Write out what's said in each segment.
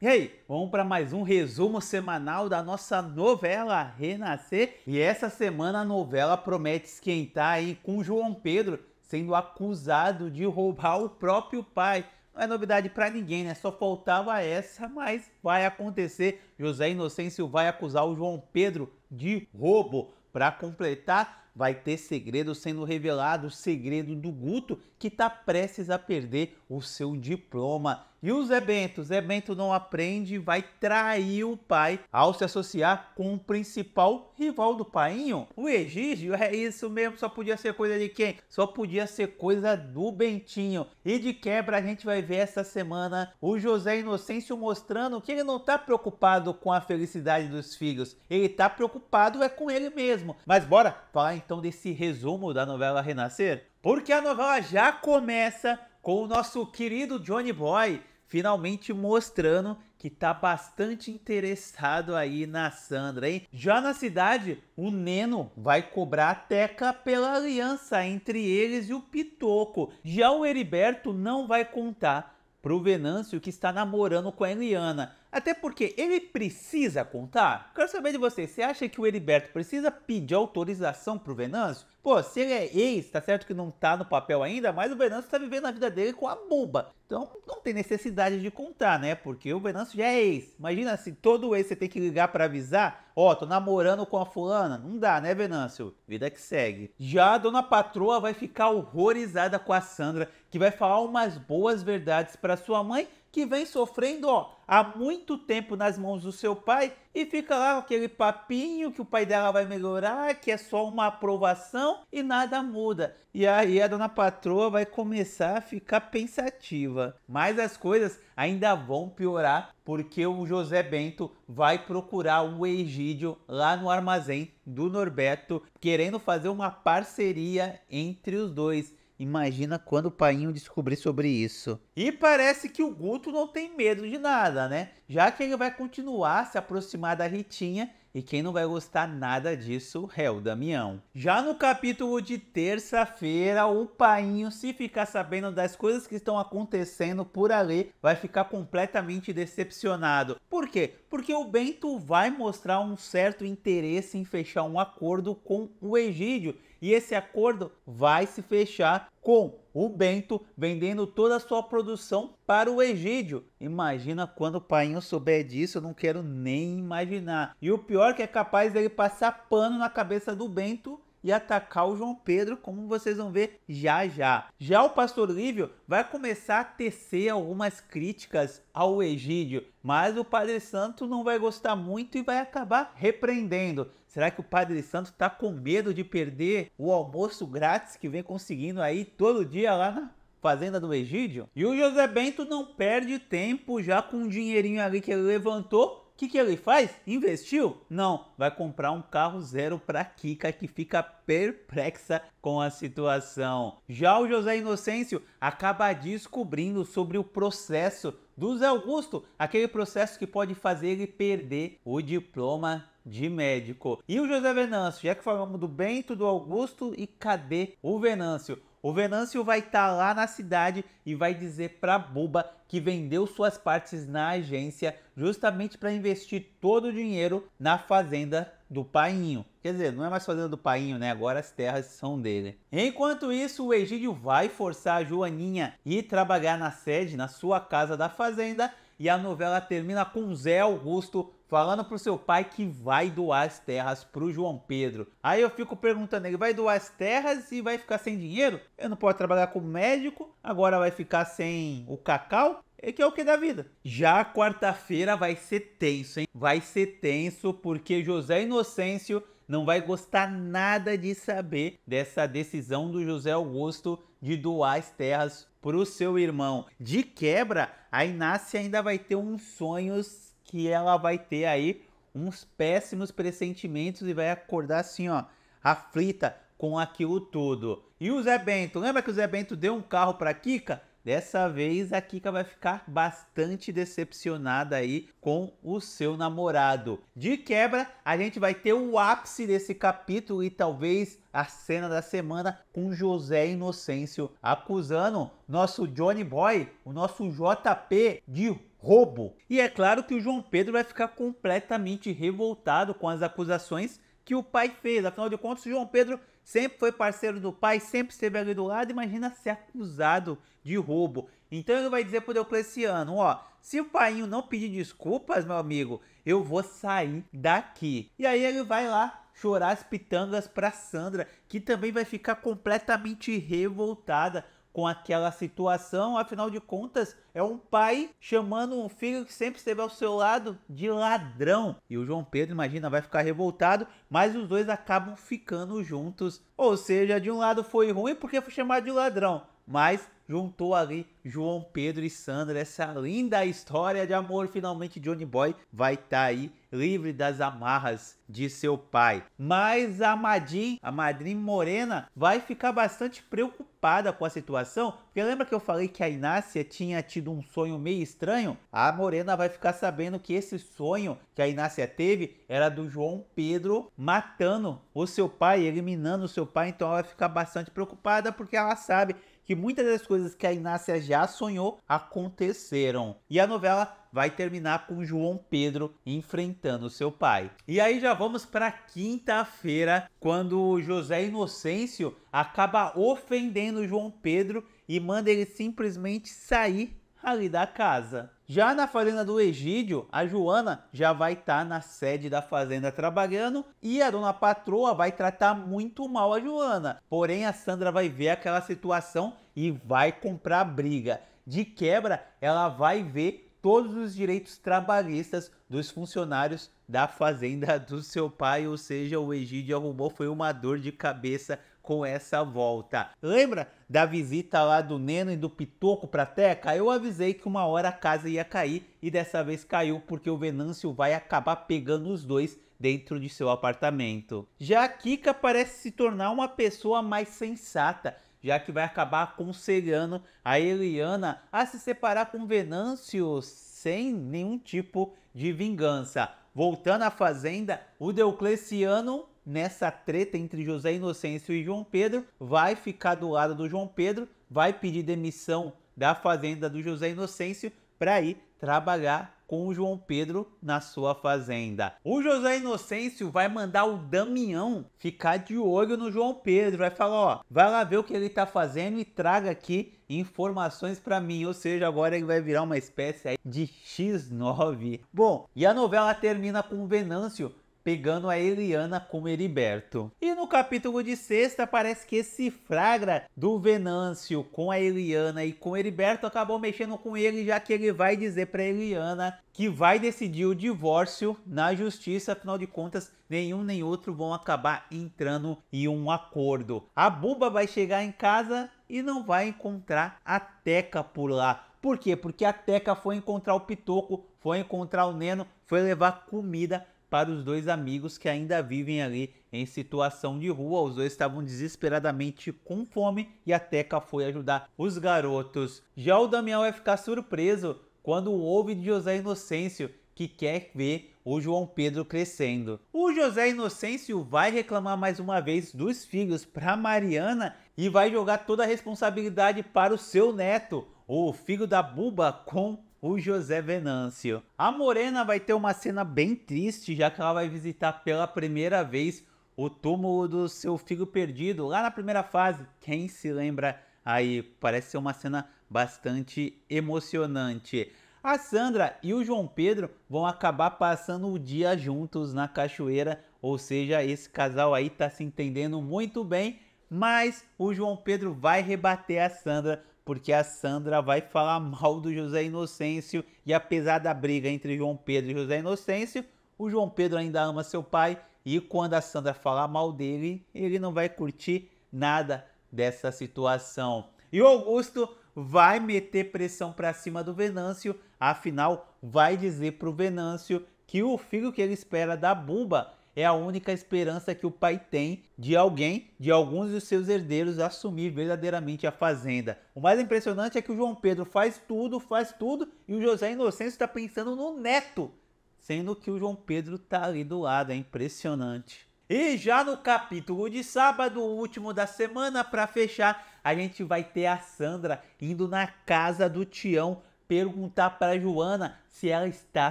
E aí, vamos para mais um resumo semanal da nossa novela Renascer. E essa semana a novela promete esquentar aí com João Pedro sendo acusado de roubar o próprio pai. Não é novidade para ninguém, né? Só faltava essa, mas vai acontecer. José Inocêncio vai acusar o João Pedro de roubo. Para completar, vai ter segredo sendo revelado, o segredo do Guto que está prestes a perder o seu diploma. E o Zé Bento? Zé Bento não aprende e vai trair o pai ao se associar com o principal rival do painho. O Egígio? é isso mesmo, só podia ser coisa de quem? Só podia ser coisa do Bentinho. E de quebra a gente vai ver essa semana o José Inocêncio mostrando que ele não tá preocupado com a felicidade dos filhos, ele tá preocupado é com ele mesmo. Mas bora falar então desse resumo da novela Renascer? Porque a novela já começa com o nosso querido Johnny Boy finalmente mostrando que tá bastante interessado aí na Sandra, hein? Já na cidade, o Neno vai cobrar a Teca pela aliança entre eles e o Pitoco. Já o Heriberto não vai contar pro Venâncio que está namorando com a Eliana. Até porque ele precisa contar? Quero saber de você, você acha que o Heriberto precisa pedir autorização pro Venâncio? Pô, se ele é ex, tá certo que não tá no papel ainda, mas o Venâncio tá vivendo a vida dele com a Buba Então não tem necessidade de contar, né? Porque o Venâncio já é ex. Imagina se todo ex você tem que ligar para avisar, ó, oh, tô namorando com a fulana. Não dá, né, Venâncio? Vida que segue. Já a dona patroa vai ficar horrorizada com a Sandra, que vai falar umas boas verdades para sua mãe, que vem sofrendo, ó, há muito tempo nas mãos do seu pai e fica lá com aquele papinho que o pai dela vai melhorar, que é só uma aprovação e nada muda. E aí a dona patroa vai começar a ficar pensativa. Mas as coisas ainda vão piorar porque o José Bento vai procurar o Egídio lá no armazém do Norberto, querendo fazer uma parceria entre os dois. Imagina quando o painho descobrir sobre isso. E parece que o Guto não tem medo de nada, né? Já que ele vai continuar a se aproximar da Ritinha e quem não vai gostar nada disso é o Damião. Já no capítulo de terça-feira, o Painho, se ficar sabendo das coisas que estão acontecendo por ali, vai ficar completamente decepcionado. Por quê? Porque o Bento vai mostrar um certo interesse em fechar um acordo com o Egídio e esse acordo vai se fechar com o Bento vendendo toda a sua produção para o Egídio. Imagina quando o Painho souber disso, eu não quero nem imaginar. E o pior é que é capaz dele passar pano na cabeça do Bento e atacar o João Pedro, como vocês vão ver já já. Já o pastor Lívio vai começar a tecer algumas críticas ao Egídio, mas o Padre Santo não vai gostar muito e vai acabar repreendendo. Será que o Padre Santo está com medo de perder o almoço grátis que vem conseguindo aí todo dia lá na fazenda do Egídio? E o José Bento não perde tempo já com o dinheirinho ali que ele levantou que, que ele faz? Investiu? Não, vai comprar um carro zero para Kika que fica perplexa com a situação. Já o José Inocêncio acaba descobrindo sobre o processo do Zé Augusto, aquele processo que pode fazer ele perder o diploma de médico. E o José Venâncio, já que falamos do Bento, do Augusto e cadê o Venâncio? O Venâncio vai estar tá lá na cidade e vai dizer para Buba que vendeu suas partes na agência justamente para investir todo o dinheiro na fazenda do Painho. Quer dizer, não é mais fazenda do Painho, né? Agora as terras são dele. Enquanto isso, o Egídio vai forçar a Joaninha e trabalhar na sede, na sua casa da fazenda e a novela termina com Zé Augusto falando pro seu pai que vai doar as terras pro João Pedro. Aí eu fico perguntando, ele vai doar as terras e vai ficar sem dinheiro? Eu não posso trabalhar como médico, agora vai ficar sem o cacau? E é que é o que da vida. Já quarta-feira vai ser tenso, hein? Vai ser tenso porque José Inocêncio não vai gostar nada de saber dessa decisão do José Augusto de doar as terras para o seu irmão. De quebra, a Inácia ainda vai ter uns sonhos que ela vai ter aí uns péssimos pressentimentos e vai acordar assim, ó, aflita com aquilo tudo. E o Zé Bento, lembra que o Zé Bento deu um carro para Kika? Dessa vez a Kika vai ficar bastante decepcionada aí com o seu namorado. De quebra, a gente vai ter o ápice desse capítulo e talvez a cena da semana com José Inocêncio acusando nosso Johnny Boy, o nosso JP de roubo. E é claro que o João Pedro vai ficar completamente revoltado com as acusações que o pai fez. Afinal de contas, o João Pedro sempre foi parceiro do pai, sempre esteve ali do lado, imagina ser acusado de roubo. Então ele vai dizer pro Diocleciano, ó, se o paiinho não pedir desculpas, meu amigo, eu vou sair daqui. E aí ele vai lá chorar as pitangas pra Sandra, que também vai ficar completamente revoltada com aquela situação, afinal de contas, é um pai chamando um filho que sempre esteve ao seu lado de ladrão. E o João Pedro, imagina, vai ficar revoltado, mas os dois acabam ficando juntos. Ou seja, de um lado foi ruim porque foi chamado de ladrão, mas juntou ali João Pedro e Sandra, essa linda história de amor. Finalmente, Johnny Boy vai estar tá aí livre das amarras de seu pai. Mas a Madin, a madrinha morena, vai ficar bastante preocupada preocupada com a situação, porque lembra que eu falei que a Inácia tinha tido um sonho meio estranho? A Morena vai ficar sabendo que esse sonho que a Inácia teve era do João Pedro matando o seu pai, eliminando o seu pai, então ela vai ficar bastante preocupada porque ela sabe que muitas das coisas que a Inácia já sonhou aconteceram. E a novela vai terminar com João Pedro enfrentando seu pai. E aí já vamos para quinta-feira, quando José Inocêncio acaba ofendendo João Pedro e manda ele simplesmente sair ali da casa. Já na fazenda do Egídio, a Joana já vai estar tá na sede da fazenda trabalhando e a dona patroa vai tratar muito mal a Joana. Porém, a Sandra vai ver aquela situação e vai comprar briga. De quebra, ela vai ver todos os direitos trabalhistas dos funcionários da fazenda do seu pai, ou seja, o Egídio arrumou foi uma dor de cabeça com essa volta. Lembra da visita lá do Neno e do Pitoco pra Teca? Eu avisei que uma hora a casa ia cair e dessa vez caiu porque o Venâncio vai acabar pegando os dois dentro de seu apartamento. Já a Kika parece se tornar uma pessoa mais sensata, já que vai acabar aconselhando a Eliana a se separar com Venâncio sem nenhum tipo de vingança. Voltando à fazenda, o Deocleciano nessa treta entre José Inocêncio e João Pedro, vai ficar do lado do João Pedro, vai pedir demissão da fazenda do José Inocêncio para ir trabalhar com o João Pedro na sua fazenda. O José Inocêncio vai mandar o Damião ficar de olho no João Pedro, vai falar, ó, vai lá ver o que ele tá fazendo e traga aqui informações para mim, ou seja, agora ele vai virar uma espécie de X9. Bom, e a novela termina com o Venâncio pegando a Eliana o Heriberto. E no capítulo de sexta, parece que esse fragra do Venâncio com a Eliana e com Heriberto acabou mexendo com ele, já que ele vai dizer para Eliana que vai decidir o divórcio na justiça, afinal de contas, nenhum nem outro vão acabar entrando em um acordo. A Buba vai chegar em casa e não vai encontrar a Teca por lá. Por quê? Porque a Teca foi encontrar o Pitoco, foi encontrar o Neno, foi levar comida para os dois amigos que ainda vivem ali em situação de rua. Os dois estavam desesperadamente com fome e a Teca foi ajudar os garotos. Já o Damião vai ficar surpreso quando ouve de José Inocêncio que quer ver o João Pedro crescendo. O José Inocêncio vai reclamar mais uma vez dos filhos para Mariana e vai jogar toda a responsabilidade para o seu neto, o filho da Buba, com o José Venâncio. A Morena vai ter uma cena bem triste, já que ela vai visitar pela primeira vez o túmulo do seu filho perdido lá na primeira fase. Quem se lembra aí? Parece ser uma cena bastante emocionante. A Sandra e o João Pedro vão acabar passando o dia juntos na cachoeira, ou seja, esse casal aí tá se entendendo muito bem, mas o João Pedro vai rebater a Sandra porque a Sandra vai falar mal do José Inocêncio e apesar da briga entre João Pedro e José Inocêncio, o João Pedro ainda ama seu pai e quando a Sandra falar mal dele, ele não vai curtir nada dessa situação. E o Augusto vai meter pressão para cima do Venâncio, afinal vai dizer pro Venâncio que o filho que ele espera da Buba é a única esperança que o pai tem de alguém, de alguns dos seus herdeiros assumir verdadeiramente a fazenda. O mais impressionante é que o João Pedro faz tudo, faz tudo e o José Inocêncio está pensando no neto, sendo que o João Pedro está ali do lado, é impressionante. E já no capítulo de sábado, o último da semana, para fechar, a gente vai ter a Sandra indo na casa do Tião perguntar para Joana se ela está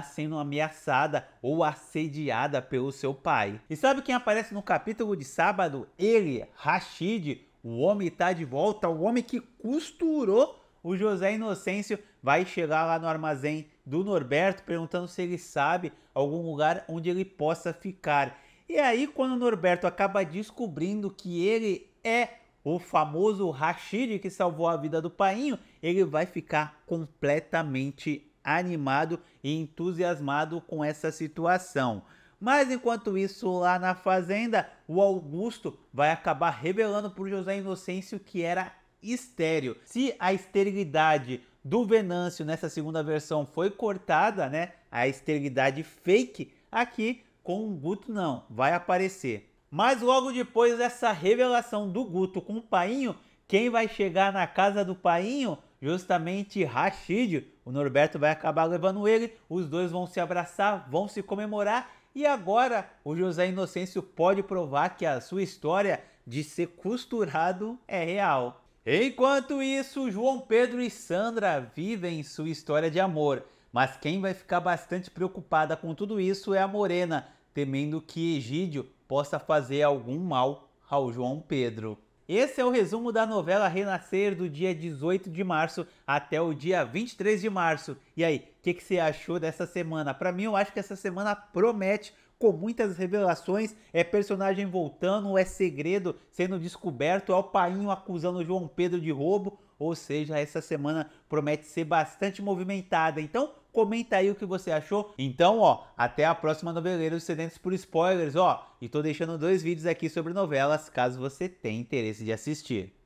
sendo ameaçada ou assediada pelo seu pai. E sabe quem aparece no capítulo de sábado? Ele, Rashid, o homem está de volta, o homem que costurou o José Inocêncio vai chegar lá no armazém do Norberto perguntando se ele sabe algum lugar onde ele possa ficar. E aí, quando o Norberto acaba descobrindo que ele é o famoso Rashid que salvou a vida do painho, ele vai ficar completamente animado e entusiasmado com essa situação. Mas enquanto isso, lá na fazenda, o Augusto vai acabar revelando para o José Inocêncio que era estéreo. Se a esterilidade do Venâncio nessa segunda versão foi cortada, né? A esterilidade fake aqui com o Guto não, vai aparecer. Mas logo depois dessa revelação do Guto com o Painho, quem vai chegar na casa do Painho? Justamente Rashid. O Norberto vai acabar levando ele, os dois vão se abraçar, vão se comemorar. E agora o José Inocêncio pode provar que a sua história de ser costurado é real. Enquanto isso, João Pedro e Sandra vivem sua história de amor. Mas quem vai ficar bastante preocupada com tudo isso é a Morena, temendo que Egídio possa fazer algum mal ao João Pedro. Esse é o resumo da novela Renascer do dia 18 de março até o dia 23 de março. E aí, o que, que você achou dessa semana? Para mim, eu acho que essa semana promete com muitas revelações, é personagem voltando, é segredo sendo descoberto, é o painho acusando João Pedro de roubo, ou seja, essa semana promete ser bastante movimentada. Então, Comenta aí o que você achou. Então, ó, até a próxima dos Sedentos por Spoilers, ó. E tô deixando dois vídeos aqui sobre novelas, caso você tenha interesse de assistir.